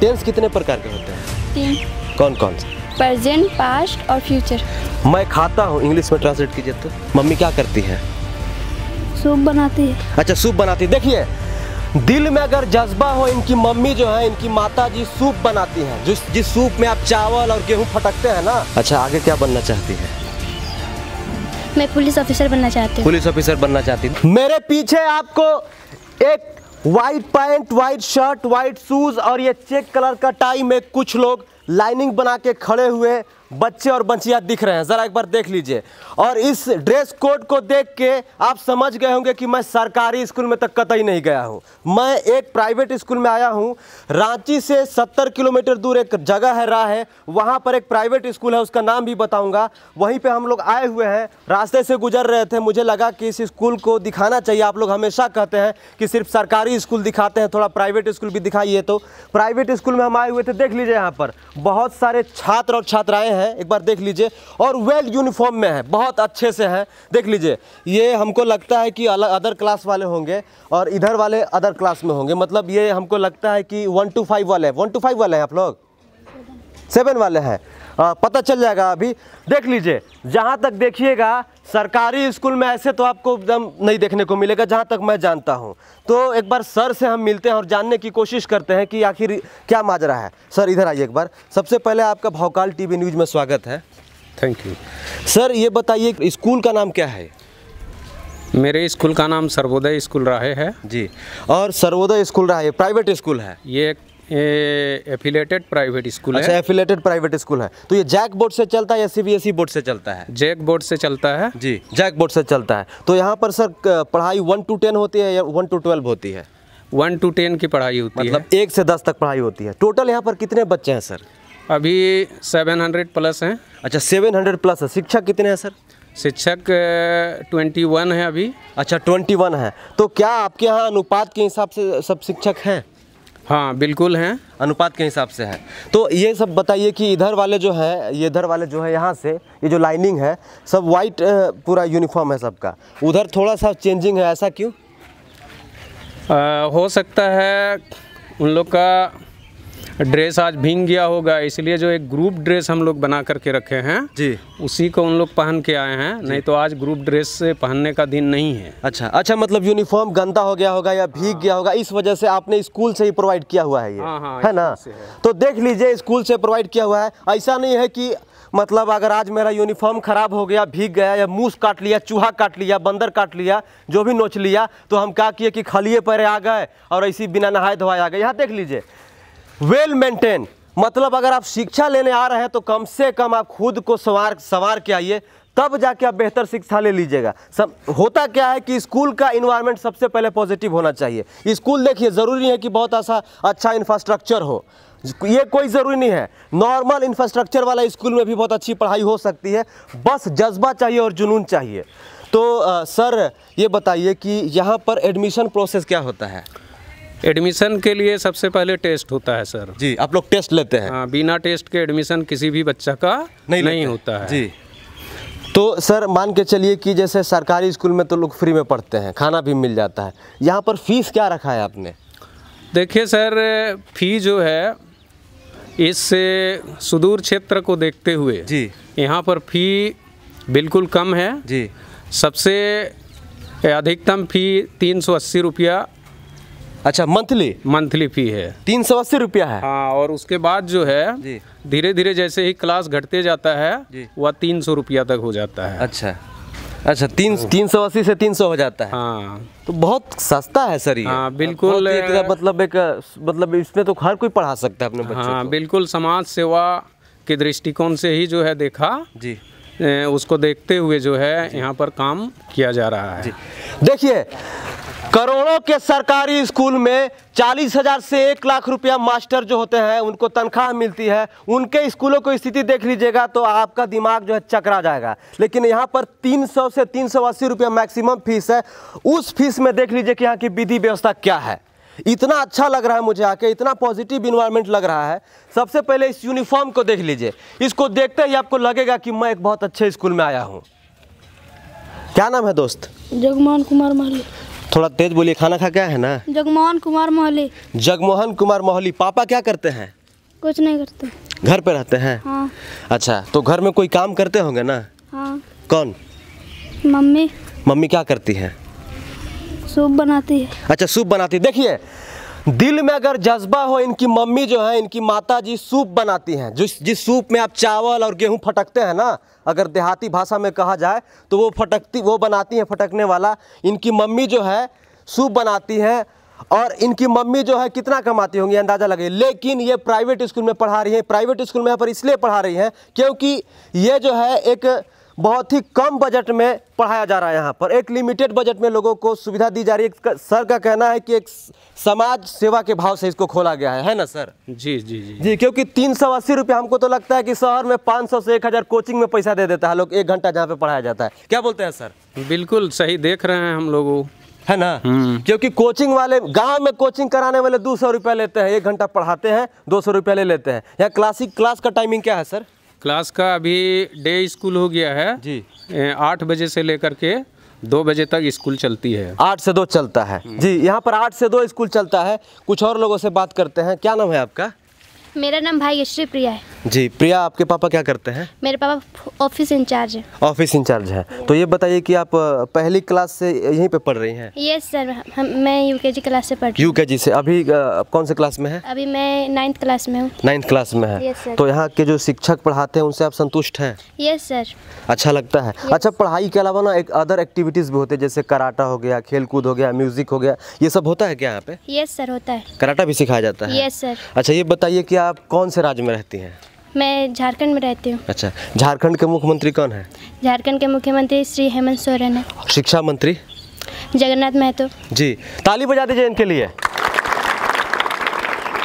Tense कितने प्रकार के होते हैं तीन कौन कौन से प्रेजेंट पास्ट और फ्यूचर मैं खाता हूँ इंग्लिश में ट्रांसलेट कीजिए तो मम्मी क्या करती है सूप बनाती है अच्छा सूप बनाती है देखिए दिल में अगर जज्बा हो इनकी मम्मी जो है इनकी माता जी सूप बनाती हैं जिस जिस सूप में आप चावल और गेहूं फटकते हैं ना अच्छा आगे क्या बनना चाहती है मैं पुलिस ऑफिसर बनना चाहती हूँ पुलिस ऑफिसर बनना चाहती हूँ मेरे पीछे आपको एक white pant white shirt white shoes और ये चेक कलर का टाई में कुछ लोग लाइनिंग बना के खड़े हुए बच्चे और बच्चियाँ दिख रहे हैं ज़रा एक बार देख लीजिए और इस ड्रेस कोड को देख के आप समझ गए होंगे कि मैं सरकारी स्कूल में तक कतई नहीं गया हूँ मैं एक प्राइवेट स्कूल में आया हूँ रांची से 70 किलोमीटर दूर एक जगह है राह है वहाँ पर एक प्राइवेट स्कूल है उसका नाम भी बताऊँगा वहीं पर हम लोग आए हुए हैं रास्ते से गुजर रहे थे मुझे लगा कि इस स्कूल को दिखाना चाहिए आप लोग हमेशा कहते हैं कि सिर्फ सरकारी स्कूल दिखाते हैं थोड़ा प्राइवेट स्कूल भी दिखाइए तो प्राइवेट स्कूल में हम आए हुए थे देख लीजिए यहाँ पर बहुत सारे छात्र और छात्राएँ हैं हैं एक बार देख लीजिए और वेल यूनिफॉर्म में है बहुत अच्छे से है देख लीजिए ये हमको लगता है कि अलग अदर क्लास वाले होंगे और इधर वाले अदर क्लास में होंगे मतलब ये हमको लगता है कि वन टू फाइव वाले वन टू फाइव वाले हैं आप लोग सेवन वाले हैं पता चल जाएगा अभी देख लीजिए जहाँ तक देखिएगा सरकारी स्कूल में ऐसे तो आपको एकदम नहीं देखने को मिलेगा जहाँ तक मैं जानता हूँ तो एक बार सर से हम मिलते हैं और जानने की कोशिश करते हैं कि आखिर क्या माजरा है सर इधर आइए एक बार सबसे पहले आपका भौकाल टी न्यूज़ में स्वागत है थैंक यू सर ये बताइए स्कूल का नाम क्या है मेरे स्कूल का नाम सर्वोदय स्कूल रहे है जी और सर्वोदय स्कूल रहा है प्राइवेट स्कूल है ये एक एफिलेटेड प्राइवेट स्कूल अच्छा, है एफिलेटेड प्राइवेट स्कूल है तो ये जैक बोर्ड से चलता है या सीबीएसई बोर्ड e से चलता है जैक बोर्ड से चलता है जी जैक बोर्ड से चलता है तो यहाँ पर सर पढ़ाई वन टू टेन होती है या वन टू ट्वेल्व होती है वन टू टेन की पढ़ाई होती मतलब है मतलब एक से दस तक पढ़ाई होती है टोटल यहाँ पर कितने बच्चे हैं सर अभी सेवन हंड्रेड प्लस हैं अच्छा सेवन हंड्रेड प्लस है शिक्षक कितने हैं सर शिक्षक ट्वेंटी वन है अभी अच्छा ट्वेंटी वन है तो क्या आपके यहाँ अनुपात के हिसाब से सब शिक्षक हैं हाँ बिल्कुल हैं अनुपात के हिसाब से है तो ये सब बताइए कि इधर वाले जो है ये इधर वाले जो है यहाँ से ये जो लाइनिंग है सब वाइट पूरा यूनिफॉर्म है सबका उधर थोड़ा सा चेंजिंग है ऐसा क्यों आ, हो सकता है उन लोग का ड्रेस आज भींग गया होगा इसलिए जो एक ग्रुप ड्रेस हम लोग बना करके रखे हैं जी उसी को उन लोग पहन के आए हैं नहीं तो आज ग्रुप ड्रेस से पहनने का दिन नहीं है अच्छा अच्छा मतलब यूनिफॉर्म गंदा हो गया होगा या भीग हाँ। गया होगा इस वजह से आपने स्कूल से ही प्रोवाइड किया हुआ है ये हाँ, हाँ, है ना तो देख लीजिए स्कूल से प्रोवाइड किया हुआ है ऐसा नहीं है कि मतलब अगर आज मेरा यूनिफॉर्म खराब हो गया भीग गया या मूस काट लिया चूहा काट लिया बंदर काट लिया जो भी नोच लिया तो हम क्या किए कि खलिए पर आ गए और ऐसी बिना नहाए धोए आ गए यहाँ देख लीजिए वेल मेंटेन मतलब अगर आप शिक्षा लेने आ रहे हैं तो कम से कम आप खुद को सवार सवार के आइए तब जाके आप बेहतर शिक्षा ले लीजिएगा सब होता क्या है कि स्कूल का इन्वायरमेंट सबसे पहले पॉजिटिव होना चाहिए स्कूल देखिए ज़रूरी है कि बहुत ऐसा अच्छा इंफ्रास्ट्रक्चर हो ये कोई ज़रूरी नहीं है नॉर्मल इंफ्रास्ट्रक्चर वाला स्कूल में भी बहुत अच्छी पढ़ाई हो सकती है बस जज्बा चाहिए और जुनून चाहिए तो आ, सर ये बताइए कि यहाँ पर एडमिशन प्रोसेस क्या होता है एडमिशन के लिए सबसे पहले टेस्ट होता है सर जी आप लोग टेस्ट लेते हैं हाँ बिना टेस्ट के एडमिशन किसी भी बच्चा का नहीं, नहीं होता है जी तो सर मान के चलिए कि जैसे सरकारी स्कूल में तो लोग फ्री में पढ़ते हैं खाना भी मिल जाता है यहाँ पर फीस क्या रखा है आपने देखिए सर फी जो है इस सुदूर क्षेत्र को देखते हुए जी यहाँ पर फी बिल्कुल कम है जी सबसे अधिकतम फी तीन सौ अस्सी रुपया अच्छा मंथली मंथली फी है तीन सौ अस्सी रुपया है हाँ और उसके बाद जो है धीरे धीरे जैसे ही क्लास घटते जाता है वह तीन सौ रुपया तक हो जाता है अच्छा अच्छा तीन तीन सौ अस्सी से तीन सौ हो जाता है हाँ तो बहुत सस्ता है सर ये हाँ बिल्कुल एक मतलब एक मतलब इसमें तो हर कोई पढ़ा सकता है अपने बच्चों हाँ को। बिल्कुल समाज सेवा के दृष्टिकोण से ही जो है देखा जी उसको देखते हुए जो है यहाँ पर काम किया जा रहा है देखिए करोड़ों के सरकारी स्कूल में चालीस हजार से एक लाख रुपया मास्टर जो होते हैं उनको तनख्वाह मिलती है उनके स्कूलों को स्थिति देख लीजिएगा तो आपका दिमाग जो है चकरा जाएगा लेकिन यहाँ पर 300 से अस्सी रुपया मैक्सिमम फीस है उस फीस में देख लीजिए कि यहाँ की विधि व्यवस्था क्या है इतना अच्छा लग रहा है मुझे आके इतना पॉजिटिव इन्वायरमेंट लग रहा है सबसे पहले इस यूनिफॉर्म को देख लीजिए इसको देखते ही आपको लगेगा कि मैं एक बहुत अच्छे स्कूल में आया हूँ क्या नाम है दोस्त जगमान कुमार माली थोड़ा तेज बोलिए खाना खा क्या है ना जगमोहन कुमार मोहली जगमोहन कुमार मोहली पापा क्या करते हैं कुछ नहीं करते घर पे रहते हैं हाँ। अच्छा तो घर में कोई काम करते होंगे ना हाँ। कौन मम्मी मम्मी क्या करती है सूप बनाती है अच्छा सूप बनाती देखिए दिल में अगर जज्बा हो इनकी मम्मी जो है इनकी माता जी सूप बनाती हैं जिस जिस सूप में आप चावल और गेहूं फटकते हैं ना अगर देहाती भाषा में कहा जाए तो वो फटकती वो बनाती हैं फटकने वाला इनकी मम्मी जो है सूप बनाती हैं और इनकी मम्मी जो है कितना कमाती होंगी अंदाज़ा लगे लेकिन ये प्राइवेट स्कूल में पढ़ा रही है प्राइवेट स्कूल में यहाँ पर इसलिए पढ़ा रही हैं क्योंकि ये जो है एक बहुत ही कम बजट में पढ़ाया जा रहा है यहाँ पर एक लिमिटेड बजट में लोगों को सुविधा दी जा रही है सर का कहना है कि एक समाज सेवा के भाव से इसको खोला गया है है ना सर जी जी जी जी क्योंकि तीन सौ अस्सी रुपये हमको तो लगता है कि शहर में पाँच सौ से एक हज़ार कोचिंग में पैसा दे देता है लोग एक घंटा जहाँ पे पढ़ाया जाता है क्या बोलते हैं सर बिल्कुल सही देख रहे हैं हम लोगों है ना हम्म। क्योंकि कोचिंग वाले गांव में कोचिंग कराने वाले दो सौ रुपया लेते हैं एक घंटा पढ़ाते हैं दो सौ रुपया ले लेते हैं यहाँ क्लासिक क्लास का टाइमिंग क्या है सर क्लास का अभी डे स्कूल हो गया है जी आठ बजे से लेकर के दो बजे तक स्कूल चलती है आठ से दो चलता है जी यहाँ पर आठ से दो स्कूल चलता है कुछ और लोगों से बात करते हैं क्या नाम है आपका मेरा नाम भाई यशरी प्रिया है जी प्रिया आपके पापा क्या करते हैं मेरे पापा ऑफिस इंचार्ज है ऑफिस इंचार्ज है तो ये बताइए कि आप पहली क्लास से यहीं पे पढ़ रही हैं यस सर हम मैं यूकेजी क्लास से पढ़ यूकेजी से अभी कौन से क्लास में है अभी मैं नाइन्थ क्लास में हूँ नाइन्थ क्लास में है yes, तो यहाँ के जो शिक्षक पढ़ाते हैं उनसे आप संतुष्ट हैं यस सर अच्छा लगता है अच्छा पढ़ाई के अलावा ना एक अदर एक्टिविटीज़ भी होते हैं जैसे कराटा हो गया कूद हो गया म्यूजिक हो गया ये सब होता है क्या यहाँ पे यस सर होता है कराटा भी सिखाया जाता है यस सर अच्छा ये बताइए क्या आप कौन से राज्य में रहती हैं मैं झारखंड में रहती हूँ अच्छा झारखंड के मुख्यमंत्री कौन है झारखंड के मुख्यमंत्री श्री हेमंत सोरेन है शिक्षा मंत्री जगन्नाथ महतो जी ताली बजा दीजिए इनके लिए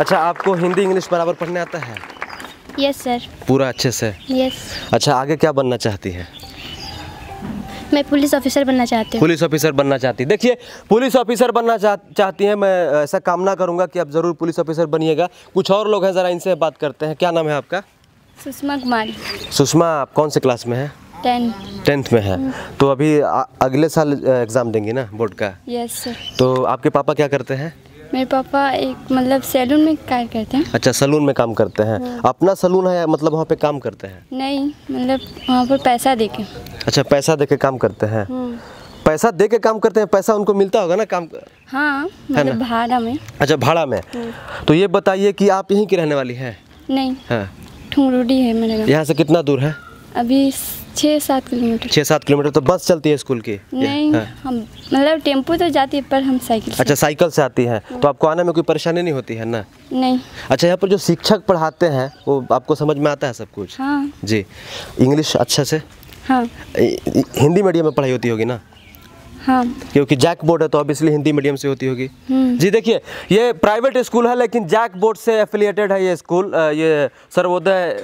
अच्छा आपको हिंदी इंग्लिश बराबर पढ़ने आता है यस सर पूरा अच्छे से यस अच्छा आगे क्या बनना चाहती है मैं पुलिस ऑफिसर बनना चाहती हूँ पुलिस ऑफिसर बनना चाहती देखिए पुलिस ऑफिसर बनना चाहती हैं मैं ऐसा कामना करूँगा कि आप ज़रूर पुलिस ऑफिसर बनिएगा कुछ और लोग हैं ज़रा इनसे बात करते हैं क्या नाम है आपका सुषमा कुमारी सुषमा आप कौन से क्लास में है टेंथ टेंथ में है तो अभी अगले साल एग्ज़ाम देंगी ना बोर्ड का यस सर तो आपके पापा क्या करते हैं मेरे पापा एक मतलब सैलून में कार्य करते हैं अच्छा सैलून में काम करते हैं हाँ। अपना सैलून है मतलब वहाँ पे काम करते हैं नहीं मतलब वहाँ पर पैसा दे के अच्छा पैसा दे के काम करते हैं हाँ। पैसा दे के काम करते हैं पैसा उनको मिलता होगा ना काम हाँ मतलब भाड़ा में अच्छा भाड़ा में हाँ। तो ये बताइए कि आप यहीं की रहने वाली है नहीं हाँ है मेरे यहाँ से कितना दूर है अभी छः सात किलोमीटर छः सात किलोमीटर तो बस चलती है स्कूल की नहीं हाँ। हम मतलब टेम्पो तो जाती है पर हम साइकिल अच्छा साइकिल से आती है तो आपको आने में कोई परेशानी नहीं होती है ना नहीं अच्छा यहाँ पर जो शिक्षक पढ़ाते हैं वो आपको समझ में आता है सब कुछ हाँ जी इंग्लिश अच्छा से हाँ हिंदी मीडियम में पढ़ाई होती होगी ना हाँ क्योंकि जैक बोर्ड है तो ऑब्वियसली हिंदी मीडियम से होती होगी हम्म। जी देखिए ये प्राइवेट स्कूल है लेकिन जैक बोर्ड से एफिलिएटेड है ये स्कूल ये सर्वोदय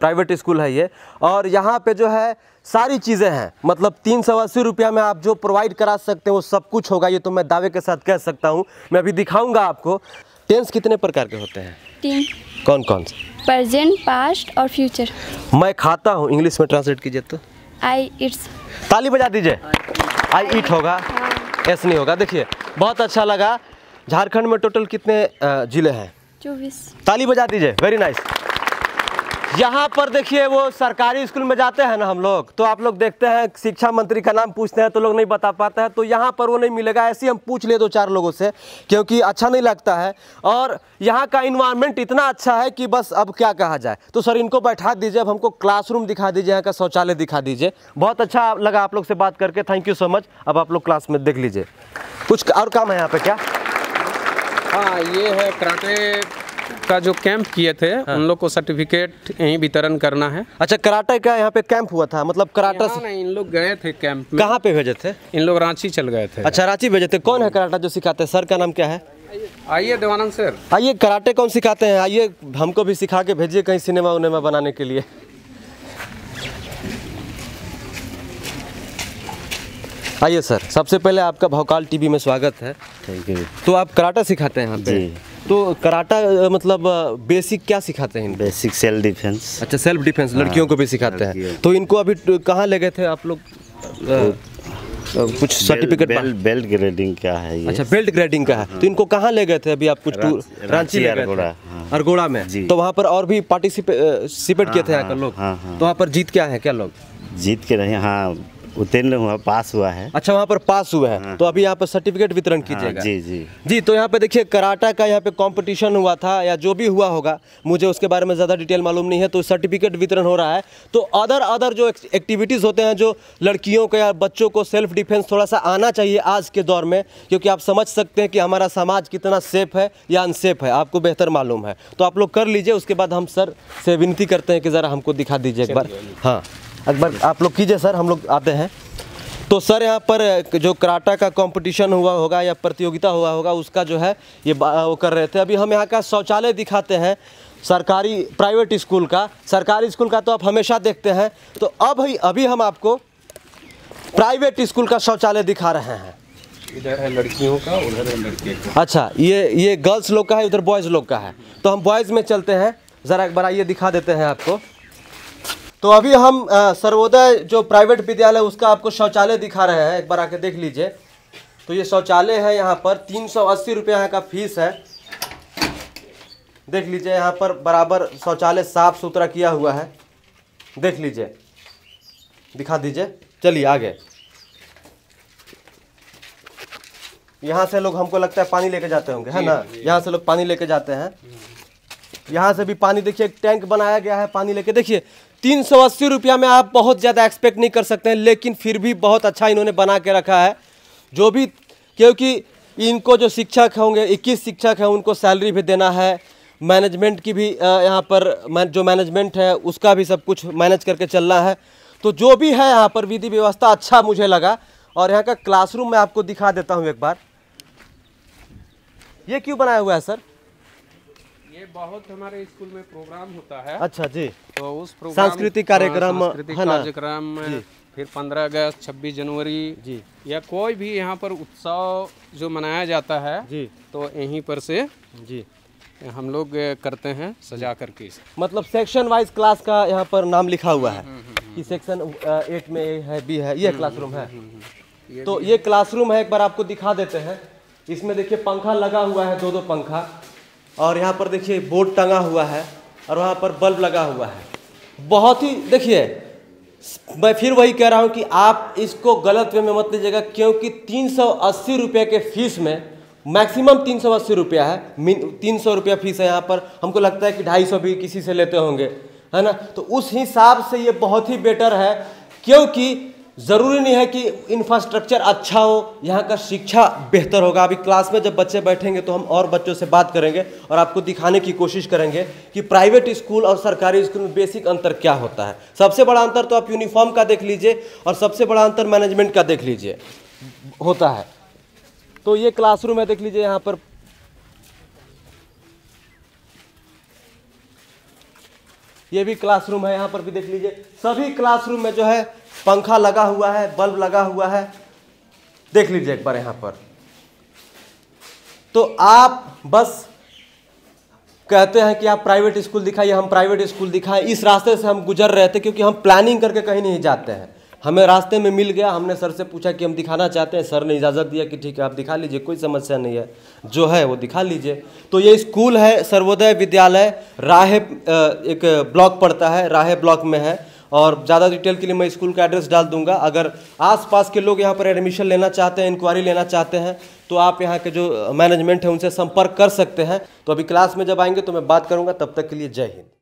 प्राइवेट स्कूल है ये और यहाँ पे जो है सारी चीज़ें हैं मतलब तीन सौ अस्सी रुपया में आप जो प्रोवाइड करा सकते हैं वो सब कुछ होगा ये तो मैं दावे के साथ कह सकता हूँ मैं अभी दिखाऊँगा आपको टेंस कितने प्रकार के होते हैं तीन कौन कौन से प्रेजेंट पास्ट और फ्यूचर मैं खाता हूँ इंग्लिश में ट्रांसलेट कीजिए तो आई इट्स ताली बजा दीजिए आई इट होगा एस हाँ। नहीं होगा देखिए बहुत अच्छा लगा झारखंड में टोटल कितने जिले हैं चौबीस ताली बजा दीजिए वेरी नाइस यहाँ पर देखिए वो सरकारी स्कूल में जाते हैं ना हम लोग तो आप लोग देखते हैं शिक्षा मंत्री का नाम पूछते हैं तो लोग नहीं बता पाते हैं तो यहाँ पर वो नहीं मिलेगा ऐसे हम पूछ ले दो चार लोगों से क्योंकि अच्छा नहीं लगता है और यहाँ का इन्वायरमेंट इतना अच्छा है कि बस अब क्या कहा जाए तो सर इनको बैठा दीजिए अब हमको क्लासरूम दिखा दीजिए यहाँ का शौचालय दिखा दीजिए बहुत अच्छा लगा आप लोग से बात करके थैंक यू सो मच अब आप लोग क्लास में देख लीजिए कुछ और काम है यहाँ पर क्या हाँ ये है कराटे का जो कैंप किए थे हाँ। उन लोग को सर्टिफिकेट यहीं वितरण करना है अच्छा कराटे का यहाँ पे कैंप हुआ था मतलब कराटा से इन लोग गए थे कैंप में कहाँ पे भेजे थे इन लोग रांची चल गए थे अच्छा रांची भेजे थे कौन है कराटा जो सिखाते हैं सर का नाम क्या है आइए देवानंद सर आइए कराटे कौन सिखाते हैं आइए हमको भी सिखा के भेजिए कहीं सिनेमा उनेमा बनाने के लिए आइए सर सबसे पहले आपका भोकाल टीवी में स्वागत है थैंक यू तो आप कराटा सिखाते हैं पे तो कराटा मतलब बेसिक क्या सिखाते हैं बेसिक सेल्फ डिफेंस अच्छा सेल्फ डिफेंस हाँ, लड़कियों को भी सिखाते हैं तो इनको अभी कहाँ ले गए थे आप लोग कुछ सर्टिफिकेट बेल, बेल्ट ग्रेडिंग का है ये अच्छा बेल्ट ग्रेडिंग का है हाँ। तो इनको कहाँ ले गए थे अभी आप कुछ टूर रांची ले गए थे अरगोड़ा हाँ। में तो वहाँ पर और भी पार्टिसिपेट किए थे हाँ, लोग तो वहाँ पर जीत क्या है क्या लोग जीत के नहीं हाँ उत्तीर्ण हुआ पास हुआ है अच्छा वहाँ पर पास हुआ है हाँ। तो अभी यहाँ पर सर्टिफिकेट वितरण हाँ, कीजिएगा हाँ, जी जी जी तो यहाँ पे देखिए कराटा का यहाँ पे कंपटीशन हुआ था या जो भी हुआ होगा मुझे उसके बारे में ज़्यादा डिटेल मालूम नहीं है तो सर्टिफिकेट वितरण हो रहा है तो अदर अदर जो एक्टिविटीज़ होते हैं जो लड़कियों को या बच्चों को सेल्फ डिफेंस थोड़ा सा आना चाहिए आज के दौर में क्योंकि आप समझ सकते हैं कि हमारा समाज कितना सेफ है या अनसेफ है आपको बेहतर मालूम है तो आप लोग कर लीजिए उसके बाद हम सर से विनती करते हैं कि ज़रा हमको दिखा दीजिए एक बार हाँ अकबर आप लोग कीजिए सर हम लोग आते हैं तो सर यहाँ पर जो कराटा का कंपटीशन हुआ होगा या प्रतियोगिता हुआ होगा उसका जो है ये वो कर रहे थे अभी हम यहाँ का शौचालय दिखाते हैं सरकारी प्राइवेट स्कूल का सरकारी स्कूल का तो आप हमेशा देखते हैं तो अब ही अभी हम आपको प्राइवेट स्कूल का शौचालय दिखा रहे हैं इधर है लड़कियों का उधर है लड़के का अच्छा ये ये गर्ल्स लोग का है उधर बॉयज़ लोग का है तो हम बॉयज़ में चलते हैं ज़रा एक बार आइए दिखा देते हैं आपको तो अभी हम सर्वोदय जो प्राइवेट विद्यालय उसका आपको शौचालय दिखा रहे हैं एक बार आके देख लीजिए तो ये शौचालय है यहाँ पर तीन सौ अस्सी रुपया यहाँ का फीस है देख लीजिए यहाँ पर बराबर शौचालय साफ सुथरा किया हुआ है देख लीजिए दिखा दीजिए चलिए आगे यहाँ से लोग हमको लगता है पानी लेके जाते होंगे है ना यहाँ से लोग पानी लेके जाते हैं यहाँ से भी पानी देखिए टैंक बनाया गया है पानी लेके देखिए तीन सौ अस्सी रुपया में आप बहुत ज़्यादा एक्सपेक्ट नहीं कर सकते हैं लेकिन फिर भी बहुत अच्छा इन्होंने बना के रखा है जो भी क्योंकि इनको जो शिक्षक होंगे इक्कीस शिक्षक हैं उनको सैलरी भी देना है मैनेजमेंट की भी यहाँ पर जो मैनेजमेंट है उसका भी सब कुछ मैनेज करके चलना है तो जो भी है यहाँ पर विधि व्यवस्था अच्छा मुझे लगा और यहाँ का क्लासरूम मैं आपको दिखा देता हूँ एक बार ये क्यों बनाया हुआ है सर ये बहुत हमारे स्कूल में प्रोग्राम होता है अच्छा जी तो उस प्रोग्राम सांस्कृतिक हाँ, कार्यक्रम कार्यक्रम फिर 15 अगस्त 26 जनवरी जी या कोई भी यहाँ पर उत्सव जो मनाया जाता है जी तो यहीं पर से जी हम लोग करते हैं सजा करके मतलब सेक्शन वाइज क्लास का यहाँ पर नाम लिखा हुआ है हम्म, हम्म, हम्म, कि सेक्शन एट में है बी है ये क्लासरूम है ये तो ये क्लासरूम है एक बार आपको दिखा देते हैं इसमें देखिए पंखा लगा हुआ है दो दो पंखा और यहाँ पर देखिए बोर्ड टंगा हुआ है और वहाँ पर बल्ब लगा हुआ है बहुत ही देखिए मैं फिर वही कह रहा हूँ कि आप इसको गलत वे में मत लीजिएगा क्योंकि तीन सौ अस्सी रुपये के फीस में मैक्सिमम तीन सौ अस्सी रुपया है तीन सौ रुपया फीस है यहाँ पर हमको लगता है कि ढाई सौ भी किसी से लेते होंगे है ना तो उस हिसाब से ये बहुत ही बेटर है क्योंकि ज़रूरी नहीं है कि इंफ्रास्ट्रक्चर अच्छा हो यहाँ का शिक्षा बेहतर होगा अभी क्लास में जब बच्चे बैठेंगे तो हम और बच्चों से बात करेंगे और आपको दिखाने की कोशिश करेंगे कि प्राइवेट स्कूल और सरकारी स्कूल में बेसिक अंतर क्या होता है सबसे बड़ा अंतर तो आप यूनिफॉर्म का देख लीजिए और सबसे बड़ा अंतर मैनेजमेंट का देख लीजिए होता है तो ये क्लासरूम है देख लीजिए यहाँ पर ये भी क्लासरूम है यहाँ पर भी देख लीजिए सभी क्लासरूम में जो है पंखा लगा हुआ है बल्ब लगा हुआ है देख लीजिए एक बार यहाँ पर तो आप बस कहते हैं कि आप प्राइवेट स्कूल दिखाइए हम प्राइवेट स्कूल दिखाएं इस रास्ते से हम गुजर रहे थे क्योंकि हम प्लानिंग करके कहीं नहीं जाते हैं हमें रास्ते में मिल गया हमने सर से पूछा कि हम दिखाना चाहते हैं सर ने इजाज़त दिया कि ठीक है आप दिखा लीजिए कोई समस्या नहीं है जो है वो दिखा लीजिए तो ये स्कूल है सर्वोदय विद्यालय राहे एक ब्लॉक पड़ता है राहे ब्लॉक में है और ज़्यादा डिटेल के लिए मैं स्कूल का एड्रेस डाल दूंगा अगर आसपास के लोग यहाँ पर एडमिशन लेना चाहते हैं इंक्वायरी लेना चाहते हैं तो आप यहाँ के जो मैनेजमेंट uh, है उनसे संपर्क कर सकते हैं तो अभी क्लास में जब आएंगे तो मैं बात करूँगा तब तक के लिए जय हिंद